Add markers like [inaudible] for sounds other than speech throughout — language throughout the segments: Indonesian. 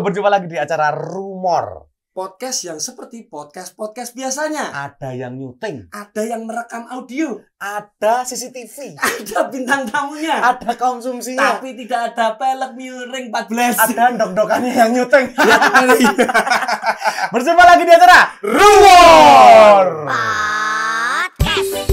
berjumpa lagi di acara Rumor. Podcast yang seperti podcast-podcast biasanya. Ada yang nyuting. Ada yang merekam audio. Ada CCTV. Ada bintang tamunya. Ada konsumsinya. Tapi tidak ada pelek miring 14. Ada dok-dokannya yang nyuting. [laughs] Ya, berjumpa lagi di acara Rumor. Podcast.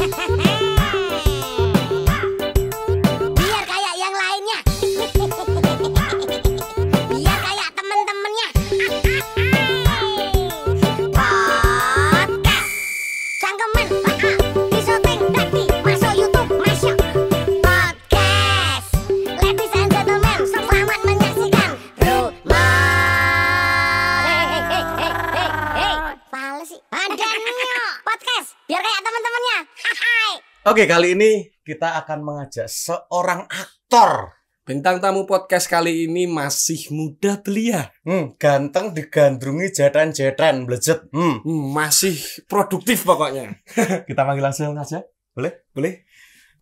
Oke, kali ini kita akan mengajak seorang aktor. Bintang tamu podcast kali ini masih muda belia. Hmm, ganteng digandrungi jetan-jetan blejet. Hmm. hmm. masih produktif pokoknya. kita panggil langsung aja. Boleh? Boleh.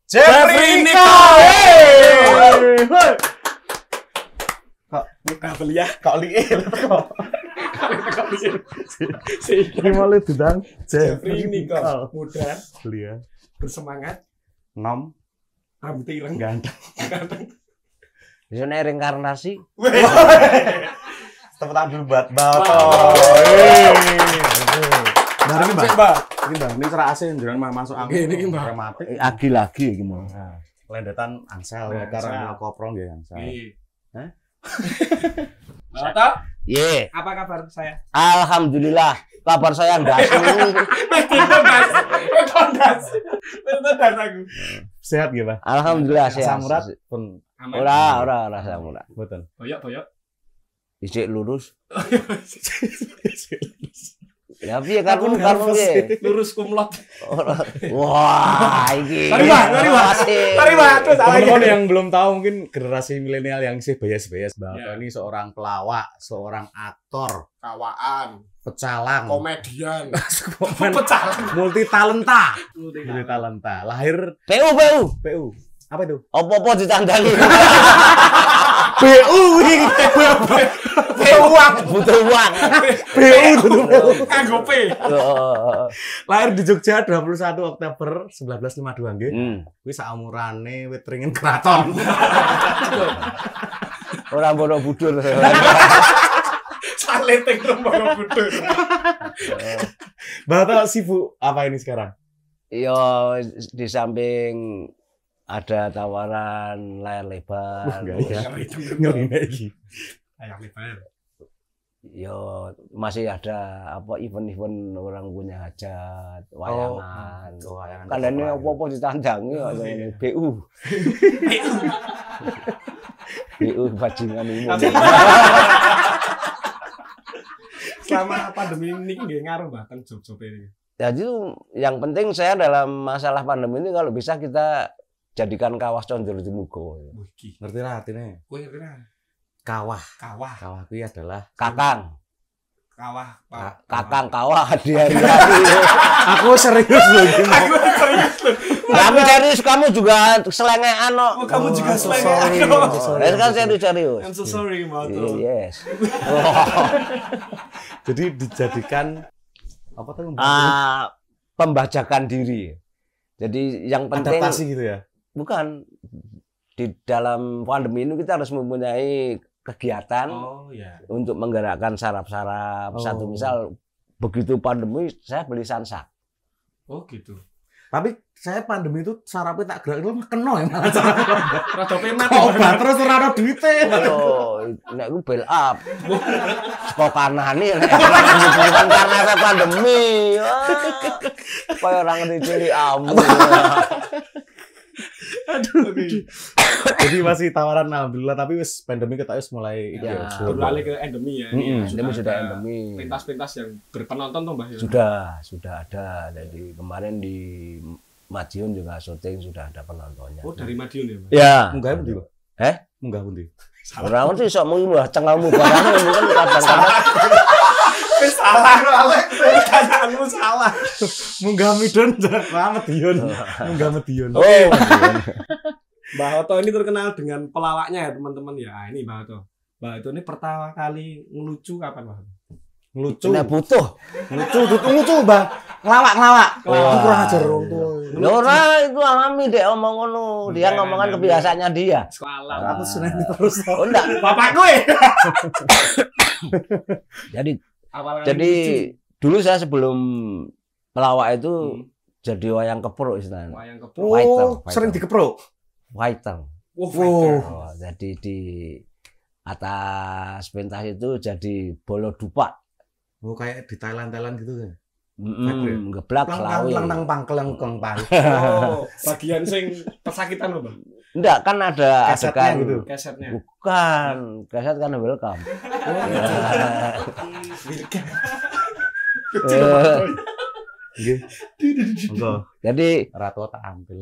Jeffrey Nico. Kok muda belia? Kok liil? Kok si Kimali Dudang Jeffrey Nico muda belia bersemangat nom rambut hilang ganteng [laughs] ganteng bisa reinkarnasi [laughs] tepat tangan dulu buat Bapak ini mbak, ini mbak, ini cerah asin, jangan masuk angin. Ini mbak, mati. Eh, agi lagi, gimana? lendetan angsel, nah, karena koprong ya angsel. Iya. Hah? Lata? Ye. Yeah. Apa kabar saya? Alhamdulillah. Kabar saya enggak Tondas. Tondas. Tondas aku. Sehat gimana? Alhamdulillah sehat. Samurat pun aman. Ora, ora, ora samurat. Betul. Boyok, boyok. lurus. Isik lurus. [laughs] Ya piye kan karmu piye? Lurus kumlot. Wah, iki. mari, mari. Mari, terus Teman-teman yang belum tahu mungkin generasi milenial yang sih bias-bias banget. Yeah. Ini seorang pelawak, seorang aktor, kawaan, pecalang, komedian, [laughs] pecalang, multi talenta. multi talenta. Lahir PU PU PU. Apa itu? Apa-apa ditandangi. [laughs] PU butuh uang [laughs] butuh uang [laughs] PU nganggo P [laughs] lahir di Jogja 21 Oktober 1952 nggih hmm. kuwi sak umurane wit ringin keraton ora bono budur saleting rumah budur Bapak sibuk apa ini sekarang? Yo iya, di samping ada tawaran layar lebar. Ya. Ngeri lagi. Ayak Yo masih ada apa event-event orang punya hajat, wayangan. Oh, wayangan Kalian ini apa-apa ditandangi oh, iya. BU. [laughs] BU bajingan umum. [laughs] Selama pandemi ini nggih ngaruh bahkan job-job ini. Jadi yang penting saya dalam masalah pandemi ini kalau bisa kita jadikan kawas condor di Mugo. Ya. Ngerti lah artinya. Kue ngerti lah. Kawah. Kawah. Kawah itu adalah kakang. Kawah. Pak. kakang kawah hari-hari. [laughs] aku serius loh. Aku serius loh. Kamu serius, kamu juga selengean no. Oh, kamu juga oh, selengean no. kan serius serius. I'm so sorry, Mato. Kan iya, yes. [laughs] Jadi dijadikan apa tuh ah, Uh, pembajakan diri. Jadi yang penting. Adaptasi gitu ya? Bukan di dalam pandemi ini kita harus mempunyai kegiatan oh, yeah. untuk menggerakkan saraf-saraf. Oh. Satu misal begitu pandemi saya beli sansak. Oh gitu. Tapi saya pandemi itu sarapnya tak gerak itu kena ya malah. [laughs] Rada pemat. Ya, obat terus ora ono duite. Oh, nek ku bail up. Kok kanane bukan karena saya pandemi. Kayak orang ngerti cilik amu. [laughs] Aduh. Jadi masih tawaran alhamdulillah tapi wis pandemi kita wis mulai ya, ya beralih ke endemi ya. Mm -hmm. Endemi sudah endemi. Pentas-pentas yang berpenonton tuh Mbah ya. Sudah, sudah ada. Jadi kemarin di Madiun juga syuting sudah ada penontonnya. Oh, dari Madiun ya, Mas? Ya. Munggah pundi, Pak? Eh? Munggah pundi? Ora ono sih sok mung lah cengalmu barang kan kadang-kadang. [laughs] Wis salah. Pertanyaanmu salah. Munggah midun Muhammad Dion. Munggah Dion. Oh. Iya. Mbak Oto ini terkenal dengan pelawaknya ya teman-teman ya. Ini Mbak Oto. Mbak Oto ini pertama kali ngelucu kapan Mbak? Ngelucu. Nggak butuh. Ngelucu, butuh ngelucu, Mbak. Ngelawak, ngelawak. Itu kurang ajar tuh. tuwa. Ya itu alami deh omong ngono. Dia ngomongan kebiasaannya dia. Sekolah. Aku seneng terus. Oh, enggak. Bapak gue. Ya. Jadi Awal jadi lucu. dulu saya sebelum pelawak itu hmm. jadi wayang kepro istilahnya. Wayang kepro. Oh, fighter, fighter. sering dikepro. Fighter. Oh, Oh, jadi di atas pentas itu jadi bolo dupa. Oh, kayak di Thailand Thailand gitu kan? Mm, geblak selawe. Lang nang pang pang. [laughs] Oh, [laughs] bagian sing pesakitan apa? Enggak, kan ada Kesetnya adekan gitu. Kesetnya. Bukan, keset kan welcome. Eh. Nggih. Jadi ratu tak ambil.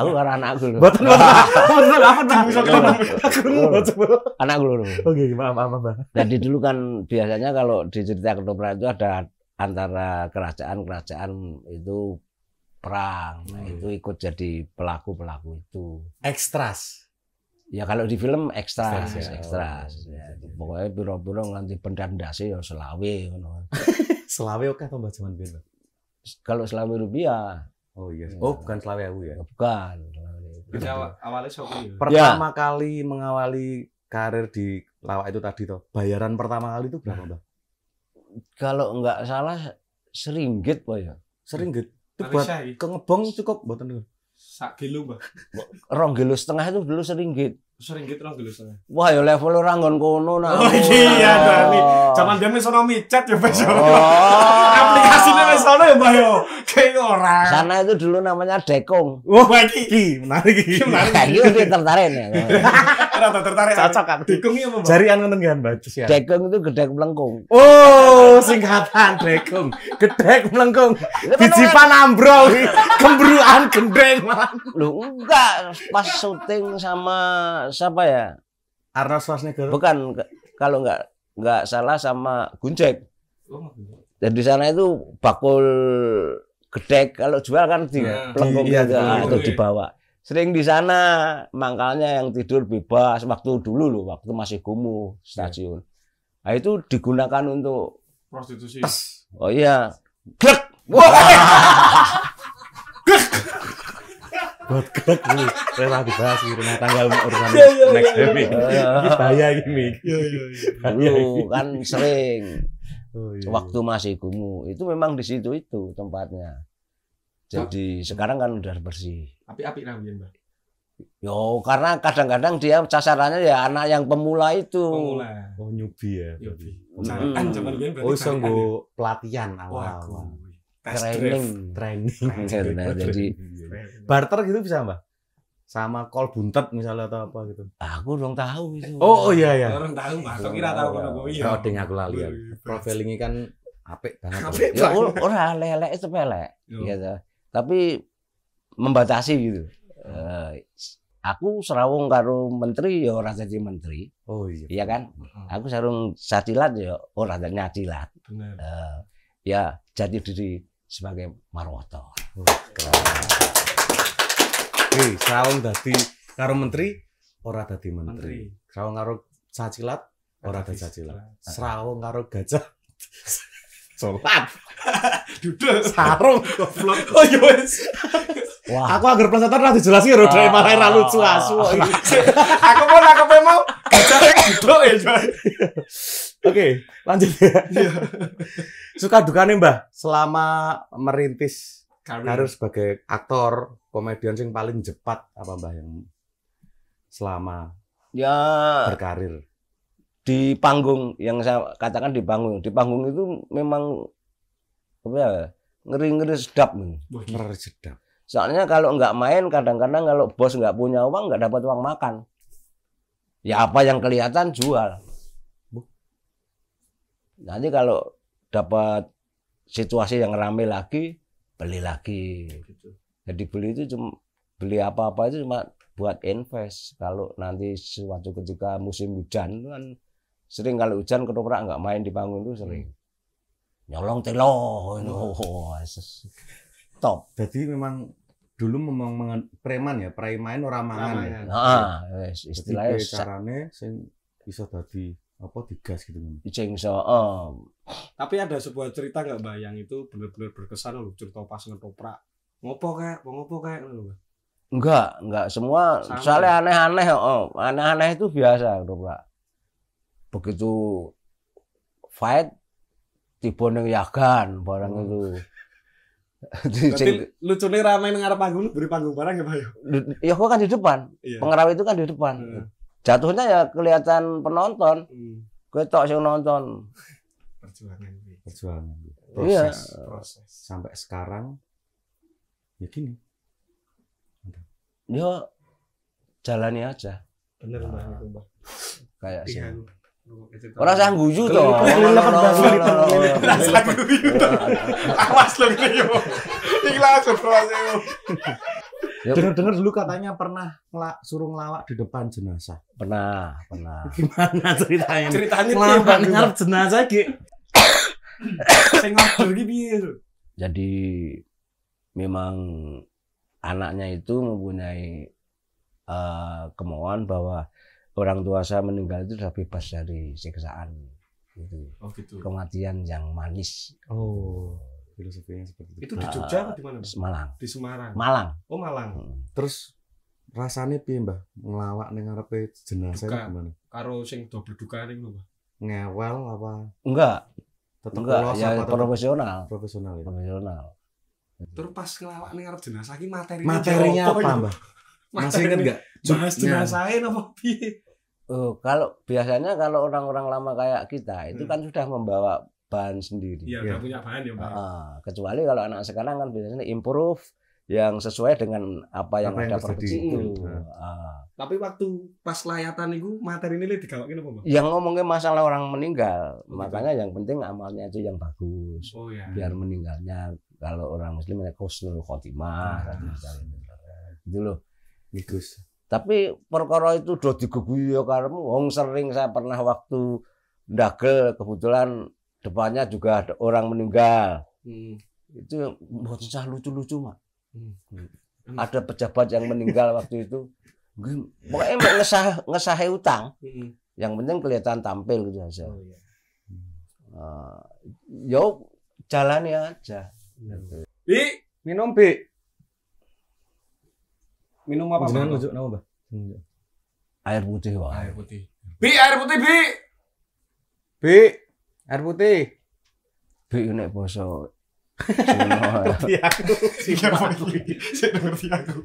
Aku karena anakku lho. Mboten bener apa nang iya. oh. iso Anakku lho. Oke, oh, maaf maaf, Mbak. Jadi dulu kan biasanya kalau di cerita ketoprak itu ada antara kerajaan-kerajaan itu perang. Nah, hmm. itu ikut jadi pelaku-pelaku itu. Ekstras. Ya kalau di film ekstras, ekstras. Ya. ekstras. Oh, iya, ya, iya, iya. pokoknya biro-biro nganti pendandase ya selawe [laughs] selawe oke apa cuman biro Kalau selawe rupiah. Oh iya. Ya. Oh, bukan selawe aku ya. ya bukan. awalnya [gasps] Pertama ya. kali mengawali karir di lawak itu tadi toh. Bayaran pertama kali itu berapa, nah. Mbak? kalau nggak salah seringgit pak ya seringgit itu buat ke ngebong cukup buat dulu sak kilo mbak rong kilo setengah itu dulu seringgit seringgit rong kilo setengah wah ya level orang nggon kono nah oh, iya Dani oh. zaman dia misalnya chat ya pak oh. aplikasinya misalnya ya mbak yo ya. kayak orang sana itu dulu namanya dekong wah oh, iki menarik iki menarik nah, iya, tertarik nih ya. Kenapa tertarik? Cocok kan? Dekung iya apa? Jarian ngoten kan bajus ya. Dekung itu gedek melengkung. Oh, singkatan dekung. Gedek melengkung. Biji panambrol Kembruan gendeng Lu enggak pas syuting sama siapa ya? Arnold Schwarzenegger. Bukan kalau enggak enggak salah sama Guncek. Dan di sana itu bakul gedek kalau jual kan di yeah. pelengkung yeah, gitu, iya. atau dibawa sering di sana mangkalnya yang tidur bebas waktu dulu loh waktu masih kumuh stasiun iya. nah itu digunakan untuk prostitusi tes. oh iya grek grek buat grek ini lagi bahas di rumah tangga urusan iya, iya, next baby ini bahaya ini dulu kan sering oh, iya, iya. waktu masih kumuh itu memang di situ itu tempatnya jadi sekarang kan udah bersih. Api-api lah Mbak. Yo, karena kadang-kadang dia casarannya ya anak yang pemula itu. Pemula. Oh, nyubi ya. Nyubi. Oh, hmm. Oh berarti. pelatihan awal. Training. Training. Training. jadi barter gitu bisa, Mbak? Sama kol buntet misalnya atau apa gitu. Aku belum tahu itu. Oh, oh iya iya. Orang tahu, Mbak. Kok kira tahu kalau kono kuwi. Ya. Coding aku lali. Ya. Profiling kan apik banget. Apik ya, banget. ora lelek Iya. Gitu tapi membatasi gitu. Eh, aku serawung karo menteri ya ora jadi menteri. Oh iya. Iya kan? Aku sarung satilat ya ora jadi nyatilat. Uh, eh, ya jadi diri sebagai Marwoto. Oh, Hei, serawung dadi karo menteri ora dadi menteri. menteri. Serawung karo sacilat ora dadi sacilat. Serawung karo gajah [laughs] Sholat. [laughs] Duduk. Sarung goblok. [laughs] Oh ya Wah. Aku agar pelan lah dijelas roda yang malah lalu ah. lucu oh, iya. [laughs] Aku pun aku mau duduk ya. Oke, lanjut ya. Suka nih, Mbah selama merintis karir sebagai aktor komedian sing paling cepat apa Mbah yang selama ya berkarir di panggung yang saya katakan di panggung di panggung itu memang apa ya, ngeri ngeri sedap nih ngeri sedap soalnya kalau nggak main kadang-kadang kalau bos nggak punya uang nggak dapat uang makan ya apa yang kelihatan jual nanti kalau dapat situasi yang rame lagi beli lagi jadi gitu. beli itu cuma beli apa apa itu cuma buat invest kalau nanti suatu ketika musim hujan kan Sering kalau hujan ketoprak nggak main di panggung itu sering. Hmm. Nyolong telo. Oh, oh, oh top. Jadi memang dulu memang preman ya, preman orang mangan. Ya. Heeh, ah, yes, iya. istilahnya carane sing bisa tadi apa digas gitu kan. Sing oh. Tapi ada sebuah cerita nggak Mbak yang itu benar-benar berkesan loh cerita pas ngetoprak. Ngopo kayak, ngopo kayak loh. Enggak, enggak semua Sama. soalnya aneh-aneh oh, aneh-aneh itu biasa ngetoprak begitu fight tiba yang yagan barang hmm. itu. Jadi nih ramai ngarep panggung beri panggung barang ya Pak ya? gua ya, kan di depan. Iya. Pengarap itu kan di depan. Hmm. Jatuhnya ya kelihatan penonton. Hmm. Gue tok sing nonton. Perjuangan. Perjuangan. Iya. Proses, iya. proses. Sampai sekarang ya gini. Ya jalani aja. Bener banget banget, Kayak sih. Orang saya guyu toh. Awas lo gitu yo. Ikhlas lo Dengar-dengar dulu katanya pernah ngelak, suruh ngelawak di depan jenazah. Pernah, pernah. Gimana ceritanya? Ceritanya ngelawak depan jenazah ki. saya ngobrol ki piye? Jadi memang anaknya itu mempunyai uh, kemauan bahwa orang tua saya meninggal itu sudah bebas dari siksaan gitu. Oh, gitu. Kematian yang manis. Oh. Gitu. Filosofinya seperti itu. Itu di nah, Jogja uh, atau di mana? Di Malang. Di Semarang. Malang. Oh, Malang. Hmm. Terus rasanya piye, Mbah? Ngelawak nengarape ngarepe jenazah gimana? Karo sing do bledukan nih Mbah. Ngewel apa? Enggak. tetap Enggak, ya profesional. Profesional ya. Profesional. Terus pas ngelawak nengarape jenazah iki materinya Materinya apa, Mbah? [laughs] Masih inget enggak? Bahas jenazah iya. apa piye? Oh, kalau biasanya kalau orang-orang lama kayak kita itu hmm. kan sudah membawa bahan sendiri. Iya, ya. punya bahan ya, Pak. Ah, kecuali kalau anak sekarang kan biasanya improve yang sesuai dengan apa yang ada produksi itu. Hmm. Ah. Tapi waktu pas layatan itu materi ini kalau ini apa, Yang ngomongnya masalah orang meninggal. Oh, Makanya yang penting amalnya itu yang bagus. Oh, ya. Biar meninggalnya kalau orang muslim ada ya, khusnul khotimah ah. Gitu itu loh. Bagus. Gitu, tapi perkara itu sudah diguguhi ya karena wong sering saya pernah waktu dagel kebetulan depannya juga ada orang meninggal. Hmm. Itu buat saya lucu-lucu, Mak. Hmm. hmm. Ada pejabat yang meninggal [laughs] waktu itu. Pokoknya emang ngesah ngesahai utang. Hmm. Yang penting kelihatan tampil gitu aja. Oh, iya. Uh, yo jalani aja. Hmm. Gitu. Bi, minum Bi minum apa? Minum ujuk nama, Mbah. Air putih, Pak. Air putih. Bi, air putih, Bi. Bi, air putih. Bi nek basa [laughs] aku. Sing iya, ngerti. Sing ngerti aku.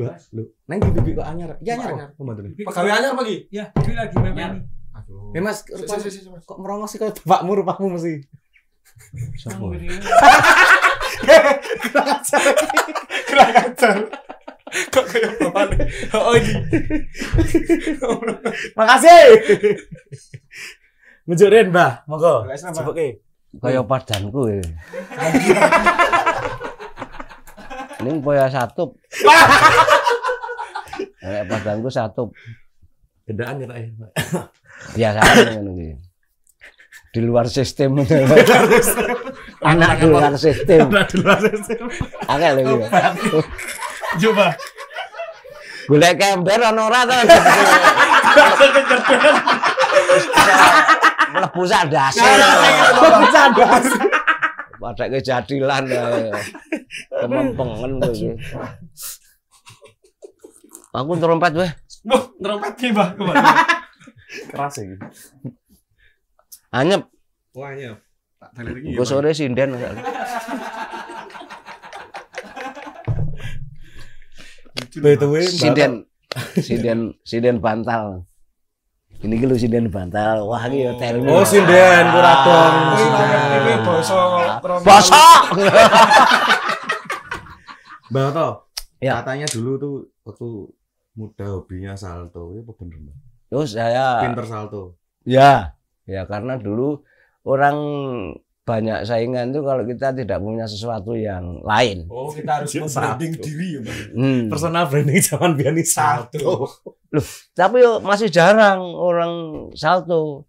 Wah, lu. Nang di bibi kok anyar. Iya anyar. Pembantu. Pegawai anyar pagi. Iya, Bi lagi memang. Aduh. Ya Mas, kok merongos sih kalau bapakmu rupamu mesti. Sampun. Kurang ajar. Kurang ajar. Kok kayak papan? Oh ini. Makasih. Mujurin mbah, monggo. Cepet ke. Kaya padanku ya. Ini punya satu. Nek padanku satu. Gendaan ya, Pak. Ya? Biasanya [coughs] ngono Di luar sistem. Anak di luar sistem. Anak di luar sistem. Angel iki. Coba. Boleh kember ono ora to. Mlebu sak dasar. Nah, nah, nah, Mlebu sak dasar. Padha eh. Kemempengen tuh Aku terompet weh. bu terompet ki, Keras sih, Anyep. Wah, anyep. Tak sore sinden. By the way, sinden bantal. Ini lu sinden bantal. Wah, ini yo Oh, oh sinden kuraton. Ah. Ini basa basa. Bang Oto, ya. katanya dulu tuh waktu muda hobinya salto, itu iya, bener nggak? Terus saya pinter salto. Ya, ya karena dulu orang banyak saingan itu kalau kita tidak punya sesuatu yang lain. Oh, kita harus membranding diri ya, Hmm. Personal branding zaman biar salto. Loh, tapi masih jarang orang salto.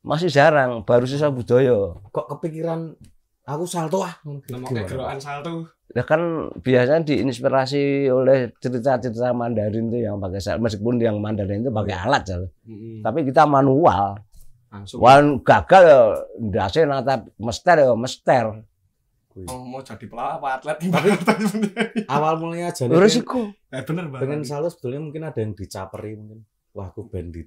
Masih jarang, baru sisa budaya. Kok kepikiran aku salto ah? Nama kegeroan salto. Ya kan biasanya diinspirasi oleh cerita-cerita Mandarin itu yang pakai meskipun yang Mandarin itu pakai iya. alat, mm -hmm. tapi kita manual Langsung. Wan gagal ya ndase natap mester ya mester. Oh, mau jadi pelawak atlet [laughs] Awal mulanya aja nih. Resiko. Kan. Eh bener banget. Pengen selalu sebetulnya mungkin ada yang dicaperi mungkin. Wah aku bandit.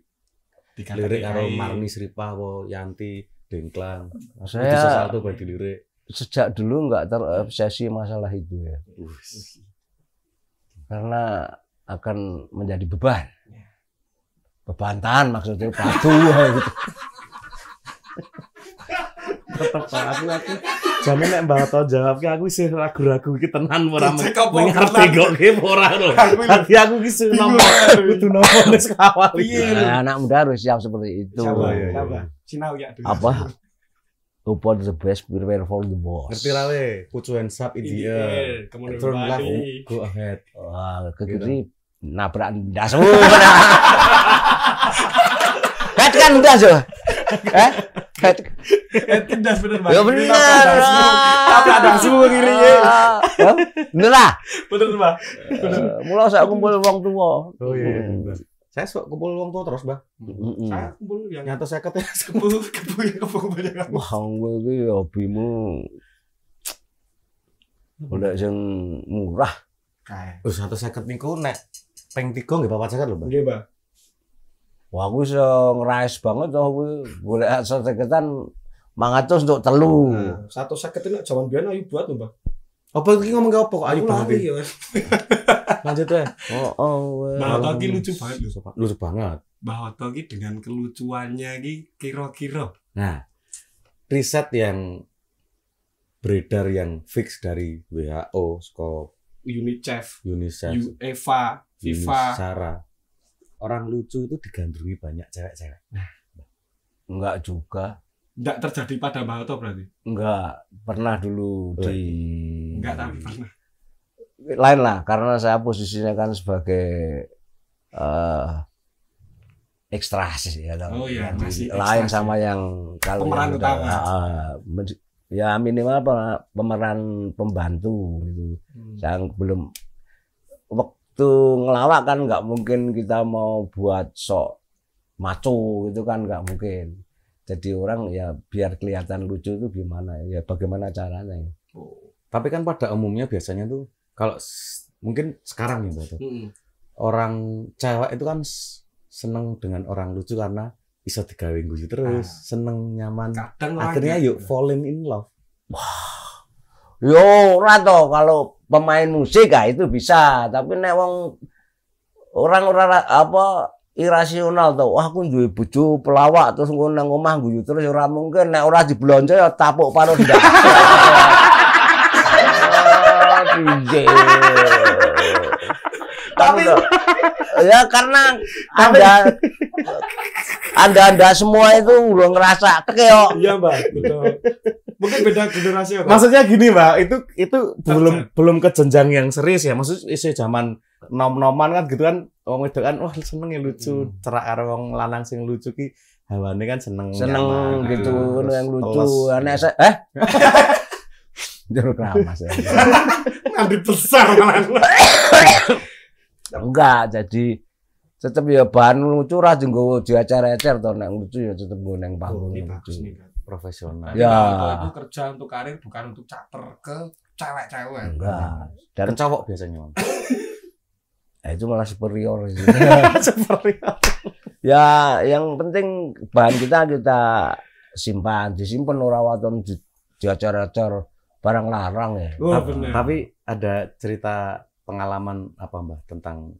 Dikata lirik karo Marni Sripawo, Yanti, Dengklang. Saya sesuatu bandit lirik. Sejak dulu nggak terobsesi masalah itu ya. Karena akan menjadi beban. Ya. Bebantan maksudnya patuh gitu. [laughs] tetep aku aku jamin nek mbak tau jawab ki aku sih ragu-ragu ki tenan ora ngerti kok ki ora lho tapi aku ki sing nopo kudu nopo wis kawal nah anak muda harus siap seperti itu iya, iya, iya. sinau ya dulu apa Support the best, prepare for the boss. Ngerti ra we, pucu your hands up in the air. Turn left, go ahead. Wah, ke kiri gitu. nabrak ndas. Kan [laughs] kan ndas yo. [laughs] Eh? Tindas bener banget. Ya bener. Ah. Tapi ada semua ngiri ya. Bener lah. Bener mbak. Eh, Mulai saya kumpul uang tua. Oh iya. iya hmm. Saya suka kumpul uang tua terus, Bah. Hmm. Saya kumpul yang nyata saya kata [laughs] kumpul kumpul yang kumpul banyak. Wah, gue itu mu. Udah yang murah. Kayak. Terus satu seket niku nek peng tiga nggak papat seket lho, Mbak. Nggih, Mbak. Wah, aku iso ngerais banget toh aku golek seketan mangatus untuk telu. Nah, satu sakit itu jaman biyen ayu buat, Mbak. Apa iki ngomong ke apa kok ayu banget. Ya. [laughs] Lanjut ya. Oh, oh. Eh. Mbak Oto iki lucu banget lho. Lucu banget. Mbak Oto iki dengan kelucuannya iki kira-kira. Nah, riset yang beredar yang fix dari WHO, skop UNICEF, UNICEF, UEFA, FIFA, Unisara, orang lucu itu digandrungi banyak cewek-cewek. Nah. Enggak juga. Enggak terjadi pada Mbak Oto berarti? Enggak, pernah dulu oh, di Enggak tapi pernah. Lain lah karena saya posisinya kan sebagai uh, eh, sih ya Oh iya, masih lain ekstrasi. sama yang kalau pemeran yang utama. Udah, uh, ah, ya minimal pemeran pembantu gitu. Hmm. Saya belum itu ngelawak kan nggak mungkin kita mau buat sok maco gitu kan nggak mungkin jadi orang ya biar kelihatan lucu itu gimana ya, ya bagaimana caranya ya? Oh. tapi kan pada umumnya biasanya tuh kalau mungkin sekarang gitu ya, tuh, hmm. orang cewek itu kan seneng dengan orang lucu karena bisa digawe guyu terus ah. seneng nyaman Kadang akhirnya lagi. yuk falling in love wah yo rato kalau pemain musik ah itu bisa, tapi nek wong orang-orang apa irasional tuh wah aku duwe bojo pelawak terus ngono nang omah guyu terus ora mungkin nek ora diblonco ya tapuk paruh ndak. Piye tapi [laughs] ya karena anda anda anda semua itu udah ngerasa keok iya mbak betul mungkin beda generasi ya, maksudnya gini mbak itu itu belum belum ke jenjang yang serius ya maksud isi zaman nom noman kan gitu kan wong itu kan wah seneng ya lucu hmm. cerak karo wong lanang sing lucu ki hawane kan seneng ya, seneng nyaman, gitu nah, yang lucu aneh eh [laughs] jeruk ramas ya. Nanti besar malah. [laughs] Ya enggak jadi tetep ya bahan lucu lah jenggo acara ecer tuh neng lucu ya tetep go bangun. Oh, panggung lucu profesional. Ya. Itu nah, kerja untuk karir bukan untuk caper ke cewek-cewek. Enggak. Dan ke cowok biasanya. nah, [laughs] itu malah superior [laughs] superior. ya, yang penting bahan kita kita simpan, disimpan ora di acara acar barang larang ya. Oh, tapi ada cerita pengalaman apa Mbah tentang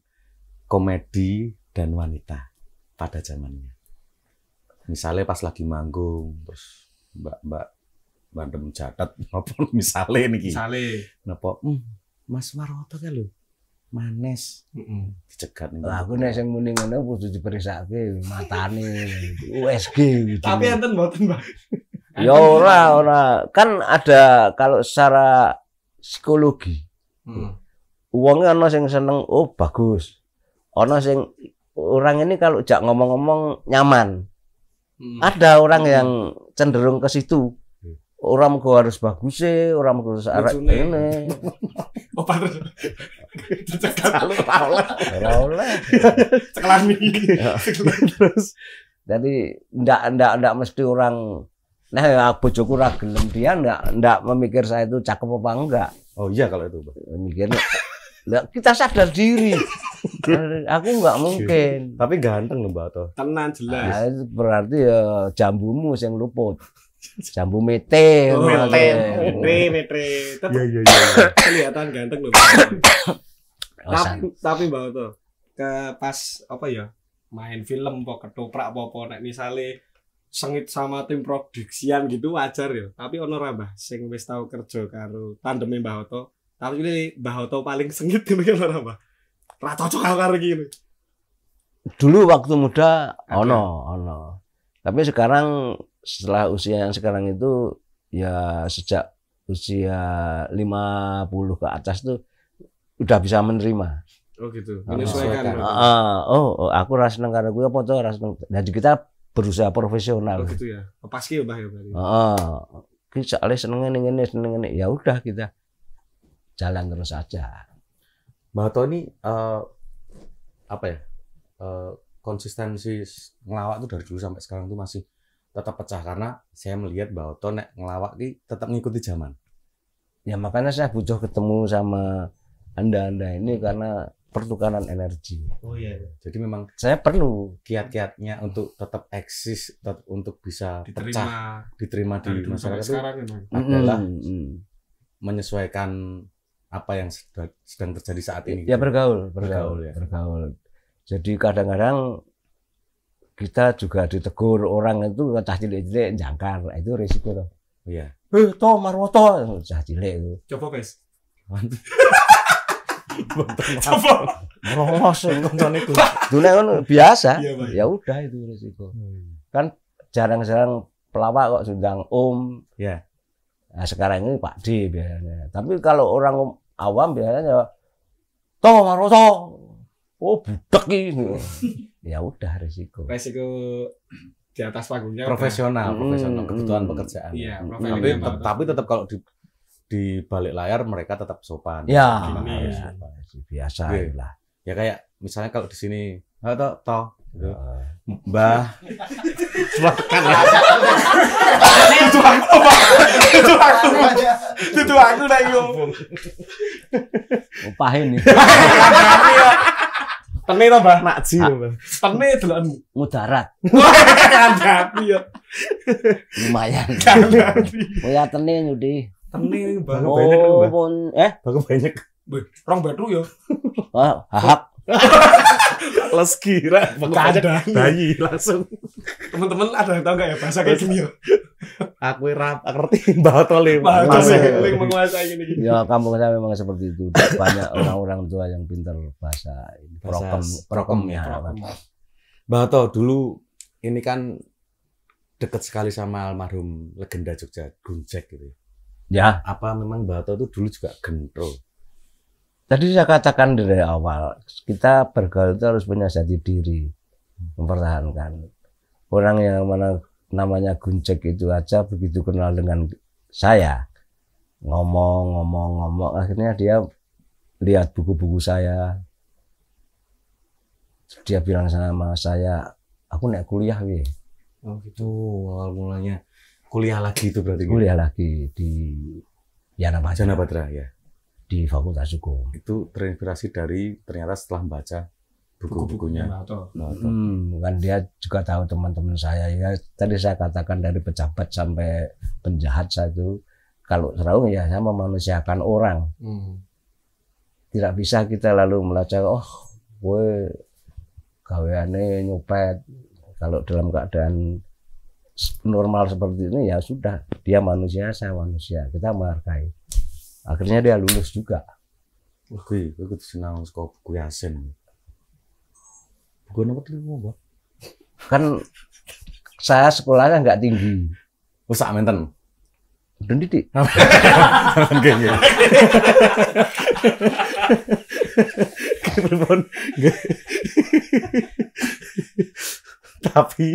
komedi dan wanita pada zamannya? Misalnya pas lagi manggung terus Mbak-mbak bandem jatet maupun [laughs] misalnya nih misalnya nopo mm, Mas Waroto kan lo manes mm -mm. dicegat nih lah aku nek aku muni ngono ke mata nih USG gitu tapi anten mboten Mbak ya ora ora kan ada kalau secara psikologi hmm uangnya ono sing seneng oh bagus ono sing orang ini kalau jak ngomong-ngomong nyaman hmm. ada orang hmm. yang cenderung ke situ hmm. orang gua harus bagus sih orang gua harus arah ini oh pantes dicegat lu oleh ora [laughs] terus jadi ndak ndak ndak mesti orang nah ya, bojoku ra gelem dia ndak ndak memikir saya itu cakep apa enggak oh iya kalau itu mikirnya lah kita sadar diri. aku nggak iya. mungkin. Tapi ganteng loh Mbak Toh. Tenan jelas. Nah, berarti ya jambumu yang luput. Jambu mete. Oh, mete. Mete, mete. Tapi ya, ya, ya. Iya. kelihatan ganteng loh. [coughs] tapi, tapi Mbak Toh ke pas apa ya main film po ketoprak popo nek misalnya sengit sama tim produksian gitu wajar ya tapi ono rambah sing wis tau kerja karo tandeme Mbah Oto tapi ini Mbah Oto paling sengit [laughs] ini kan orang apa? rata cocok lagi gini. Dulu waktu muda no, ono ono. Tapi sekarang setelah usia yang sekarang itu ya sejak usia 50 ke atas tuh udah bisa menerima. Oh gitu. Menyesuaikan. Oh, oh, oh, aku ras seneng karena gue apa ras seneng. Jadi kita berusaha profesional. Oh gitu ya. Pas ki ya Mbah ya. Heeh. Oh, ki senengin senenge ning ngene senenge ya udah kita jalan terus saja. Mbak Tony, uh, eh, apa ya? Uh, konsistensi ngelawak itu dari dulu sampai sekarang itu masih tetap pecah karena saya melihat bahwa Tony ngelawak ini tetap mengikuti zaman. Ya makanya saya butuh ketemu sama anda-anda ini karena pertukaran energi. Oh iya. iya. Jadi memang saya perlu kiat-kiatnya untuk tetap eksis, tetap untuk bisa diterima, pecah, diterima di masyarakat itu adalah mm, menyesuaikan apa yang sedang terjadi saat ini? Ya, ya gitu. bergaul, bergaul, bergaul. Ya. bergaul. Jadi kadang-kadang kita juga ditegur orang itu cah cilik-cilik jangkar nah, itu risiko loh. Iya. Eh, to marwoto cah cilik itu. Coba guys. Coba. Merongos nonton itu. Dulu kan biasa. Iya, ya udah itu risiko. Kan jarang-jarang pelawak kok sedang om. Ya. Nah, sekarang ini Pak D biasanya. Tapi kalau orang awam biasanya ya toh Maroso, oh budak gitu. [laughs] ya udah resiko. Resiko di atas panggungnya profesional, kan? profesional hmm. kebutuhan hmm. pekerjaan. Iya, hmm. tapi tetap, tapi tetap kalau di di balik layar mereka tetap sopan. Ya, ya. Sopan. biasa okay. Iya. lah. Ya kayak misalnya kalau di sini, atau toh Mbah Tuakan lah Itu aku Mbah Itu aku Itu aku dah yo Upahin nih Tene to Mbah Nakji to Mbah Tene deloken mudarat Kandhati iya. yo Lumayan ya tene nyudi Tene Mbah banyak Mbah oh, Eh Mbah banyak Rong batu yo ya. Hahap Les kira kadang bayi langsung. Teman-teman ada yang tahu nggak ya bahasa kayak gini Aku rap, aku ngerti bahwa tolim. Bahasa menguasai ini. Ya kampung saya memang seperti itu. Banyak orang-orang tua yang pintar bahasa ini. Prokem, prokem ya. ya. Bato dulu ini kan dekat sekali sama almarhum legenda Jogja Guncek gitu. Ya. ya. Apa memang Bato itu dulu juga gentro? Tadi saya katakan dari awal, kita bergaul itu harus punya jati diri, mempertahankan. Orang yang mana namanya Guncek itu aja begitu kenal dengan saya, ngomong, ngomong, ngomong, akhirnya dia lihat buku-buku saya. Dia bilang sama saya, aku naik kuliah weh. Oh gitu, awal mulanya kuliah lagi itu berarti. Kuliah gitu? lagi di Yana Patra. Yana Patra ya di Fakultas Hukum. Itu terinspirasi dari ternyata setelah membaca buku-bukunya. Hmm, bukan dia juga tahu teman-teman saya ya. Tadi saya katakan dari pejabat sampai penjahat satu kalau seraung ya saya memanusiakan orang. Hmm. Tidak bisa kita lalu melacak oh gue gaweane nyopet kalau dalam keadaan normal seperti ini ya sudah dia manusia saya manusia kita menghargai akhirnya dia lulus juga Oke, aku tuh senang sekolah buku yasin Buku apa tuh mau Kan saya sekolahnya nggak tinggi. Usak oh, menten. Dan [laughs] titik. Tapi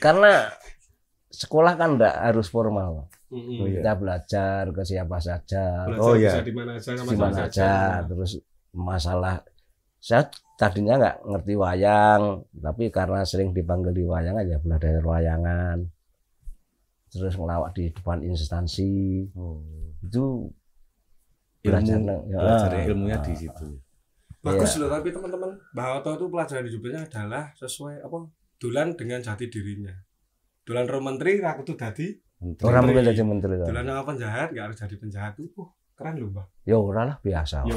karena sekolah kan enggak harus formal. Oh, iya. Kita belajar ke siapa saja. Belajar oh iya. Di mana saja di mana aja. Terus masalah saya tadinya nggak ngerti wayang, tapi karena sering dipanggil di wayang aja belajar wayangan. Terus ngelawak di depan instansi. Oh. Itu belajar, ilmu, ya, belajar ah. ilmunya di ah. situ. Bagus iya. loh, tapi teman-teman, bahwa itu pelajaran hidupnya adalah sesuai apa? Dulan dengan jati dirinya. Dulan roh aku tuh dadi Orang mungkin jadi menteri. Kan? Dulu apa penjahat nggak harus jadi penjahat Uh, keren loh bang. Ya orang lah biasa.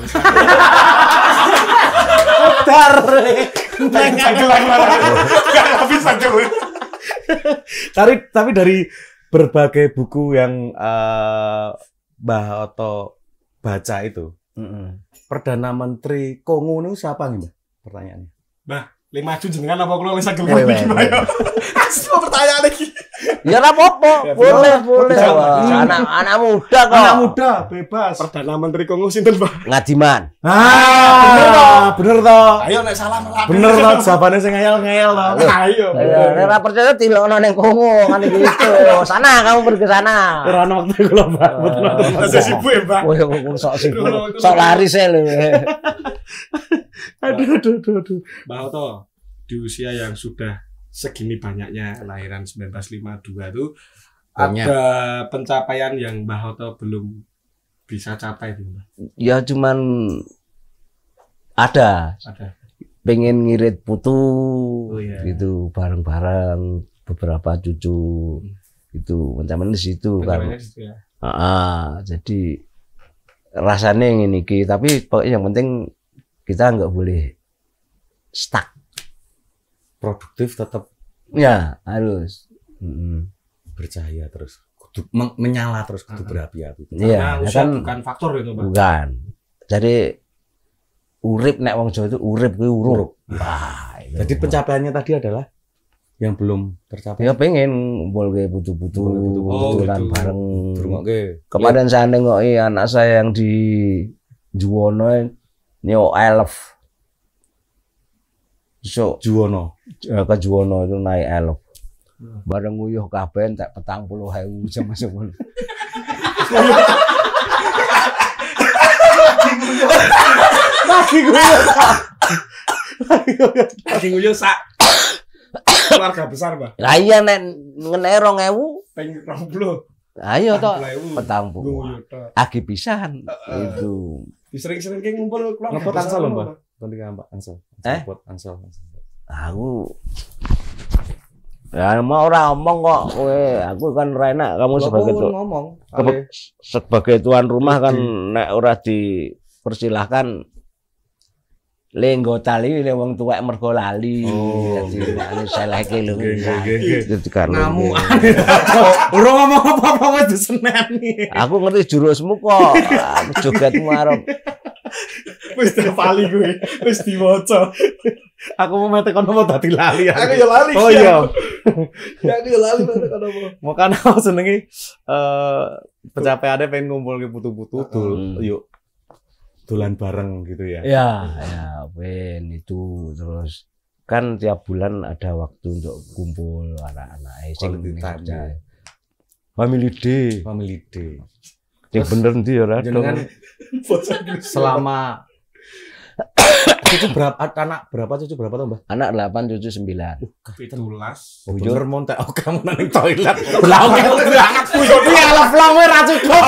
Tarik, ya Putar. gelang Gak habis aja Tapi tapi dari berbagai buku yang uh, Mbah Oto baca itu, perdana menteri Kongo itu siapa nih Mbah? Pertanyaannya. Mbah, lima juta jenengan apa kalau bisa gelang? Gimana? Kasih pertanyaan lagi. Ya ora apa-apa, ya, boleh, boleh. Hmm. Anak anak muda kok. Anak muda bebas. Perdana Menteri Kongo sinten, Pak? Ngajiman. Ah, bener to. Ayo nek salah melaku. Bener to, [laughs] jawabane sing ngeyel-ngeyel to. Ayo. Nek ora percaya dilokno ning Kongo kan gitu. Sana kamu pergi sana. Ora ono wektu kula, Pak. Betul. sibuk, Pak. Oh, ya, sok sibuk. Sok lari saya lho. [laughs] Aduh, aduh, aduh, aduh. Mbak Oto, di usia yang sudah segini banyaknya lahiran 1952 itu Banyak. ada pencapaian yang Mbah Hoto belum bisa capai belum? Ya cuman ada. Ada. Pengen ngirit putu oh, iya. gitu bareng-bareng beberapa cucu hmm. itu pencapaian di situ kan. Ya. Ah, jadi rasanya yang ini tapi pokoknya yang penting kita nggak boleh stuck produktif tetap ya harus bercahaya terus kudu, menyala terus kudu berapi-api iya, karena ya, usia kan, bukan faktor itu bang bukan jadi urip nek wong Jawa itu urip kuwi uruk wah iya. jadi pencapaiannya tadi adalah yang belum tercapai ya pengen ngumpul ke butuh-butuh butuh-butuhan oh, gitu. bareng kemarin saya nengok anak saya yang di Juwono nyo elf So Juwono. Eh, ke Juwono itu naik elok. Bareng nguyuh kabeh tak petang puluh hewu sama semua. Lagi nguyuh. Lagi nguyuh sak keluarga besar, Mbak. Lah iya nek hewu pengen rong puluh Ayo iya, toh petang puluh. Agi pisahan. itu. Sering-sering ngumpul ngumpul Ngapa tansel, Tandingan Pak Ansel. eh? Buat Ansel. Aku Ya mau orang ngomong kok we, Aku kan Rena kamu Lalu sebagai tuh. ngomong. Kale. sebagai tuan rumah kan Lagi. nek ora dipersilahkan lenggo tali le wong tuwek mergo lali oh. dadi nek seleke lho jadi karena kamu ora ngomong apa-apa wis nih. aku ngerti jurusmu kok jogetmu arep [laughs] Wis dipali gue, wis diwaca. Aku mau mete kono mau dadi lali. Aku ya lali. Oh iya. Ya aku ya lali mete kono. Mau kan aku senengi eh pencapaiannya pengen ngumpul ke putu-putu hmm. dul yuk tulan bareng gitu ya. Ya, ya, ben itu terus kan tiap bulan ada waktu untuk kumpul anak-anak sing kerja. Ya. Family day. Family day. Ya bener jangan ya [laughs] selama [coughs] cucu berapa anak berapa cucu berapa tuh mbak anak delapan cucu sembilan uh, pitulas bujur montek oh kamu nang toilet belang anak bujur ini elaf lang we racun kok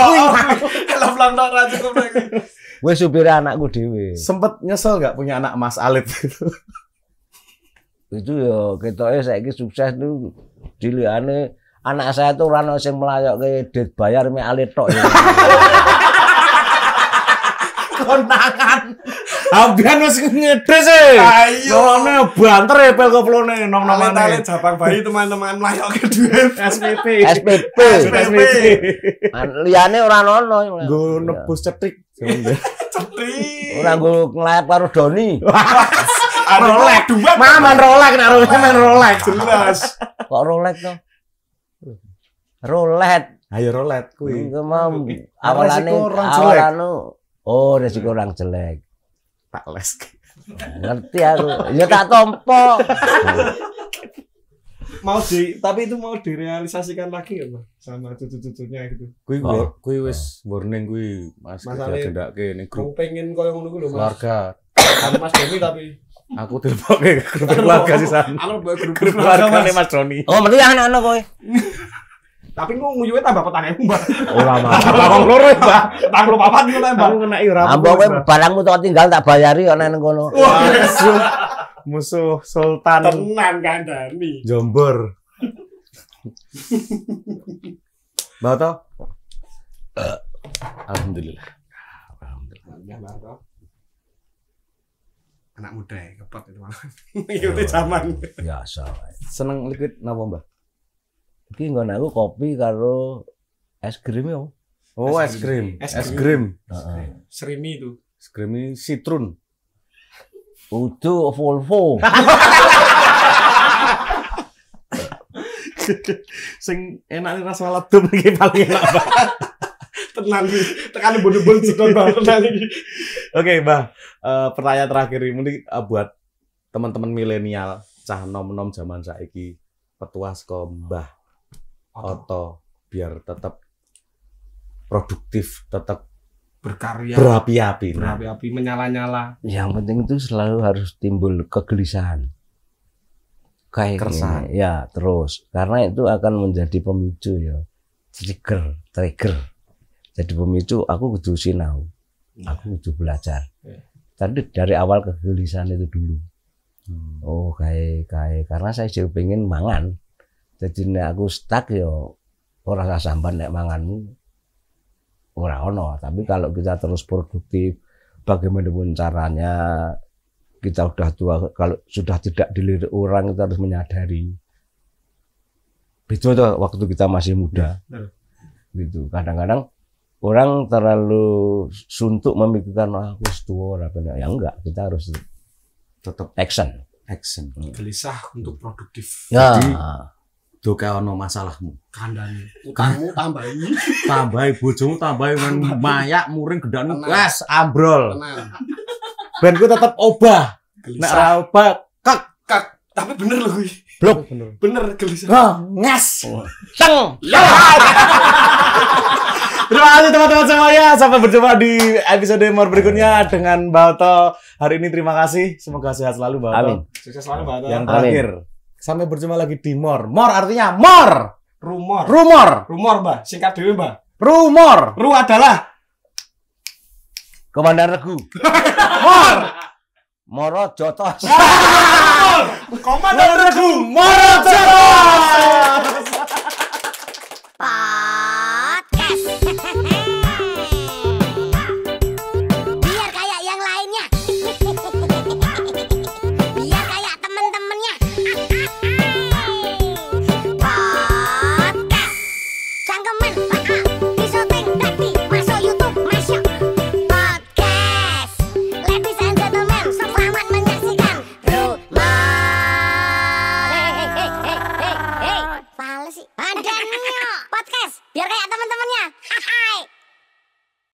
elaf lang tak racun kok gue supir anakku dewi sempet nyesel gak punya anak mas alit. itu itu ya kita ya saya sukses tuh ciliannya anak saya tuh rano sing melayok ke dit bayar mi alit tok ya. [laughs] konangan ambian wis ngedres e ayo banter e pel koplone nom-nomane alit Jabang Bayi teman-teman melayok ke duit SPP SPP SPP liyane ora ono nggo nebus cetik [laughs] cetik ora nggo nglayap karo Doni Mama [laughs] Maman Rolex, naruhnya main Rolex, jelas. Kok Rolex tuh? roulette. Ayo roulette kuwi. awalane orang jelek anu. oh resiko orang jelek. Tak les. Ngerti aku. Ya tak tompo. mau di tapi itu mau direalisasikan lagi ya sama cucu-cucunya gitu. Kuwi oh. kuwi wis warning kuwi Mas gendake ning grup. Pengen koyo ngono kuwi lho Mas. Keluarga. Kan Mas Demi tapi Aku tilpoke ke grup keluarga sih Aku grup keluarga Mas Doni. Oh, yang anak-anak kowe. Tapi mau juga tambah petane mbah. Ora lama [laughs] Tambah wong loro mbah. Tambah loro papat ngono mbah. Aku kena ora. Ambo barangmu tuh tinggal tak bayari ana nang kono. Musuh sultan. Tenan kandhani. Jombor. Bato. Eh, alhamdulillah. Alhamdulillah. Iya, Anak muda ya, kepot itu malah. Ngikuti [laughs] zaman. Biasa. Seneng liquid napa, Mbah? Iki nggon aku kopi karo es krim ya Oh, es krim. Es krim. Heeh. Serimi itu. Es krim citrun. Udu Volvo. Sing enak rasa ledum iki paling enak. Tenang iki, tekan bodo-bodo sedot tenang iki. Oke, Mbah. Eh, pertanyaan terakhir ini eh, buat teman-teman milenial cah nom-nom zaman saiki petuas kok Mbah oto biar tetap produktif, tetap berkarya berapi-api berapi-api menyala-nyala yang penting itu selalu harus timbul kegelisahan kayak keresahan ya terus karena itu akan menjadi pemicu ya trigger trigger jadi pemicu aku kudu sinau ya. aku kudu belajar ya. tadi dari awal kegelisahan itu dulu hmm. oh kayak kayak karena saya juga pengen mangan jadi ini aku stuck yo ya orang rasa sampan nek mangan ora ono. Tapi kalau kita terus produktif, bagaimanapun caranya kita udah tua kalau sudah tidak dilirik orang kita harus menyadari itu tuh waktu kita masih muda iya, gitu kadang-kadang orang terlalu suntuk memikirkan oh, aku tua orang ya enggak kita harus tetap action action gelisah untuk produktif ya. Jadi, Duka ono masalahmu. Kandani. kamu tambah ini. tambah bojomu tambah yang [laughs] mayak muring gendanu wes ambrol. Ben ku tetep obah. Nek apa kak kak tapi bener lho kuwi. Blok bener. Bener gelisah. Oh, ngas. Teng. Ya. Terima kasih teman-teman semuanya. Sampai berjumpa di episode yang berikutnya dengan Balto. Hari ini terima kasih. Semoga sehat selalu Balto. Amin. Sukses selalu Balto. Yang terakhir. Amin. Sampai berjumpa lagi di Mor. Mor artinya mor. Rumor. Rumor. Rumor, Mbak. Singkat dulu, Mbak. Rumor. Ru adalah Komandan Regu. mor. Moro Jotos. [laughs] Komandan Regu. Moro Jotos.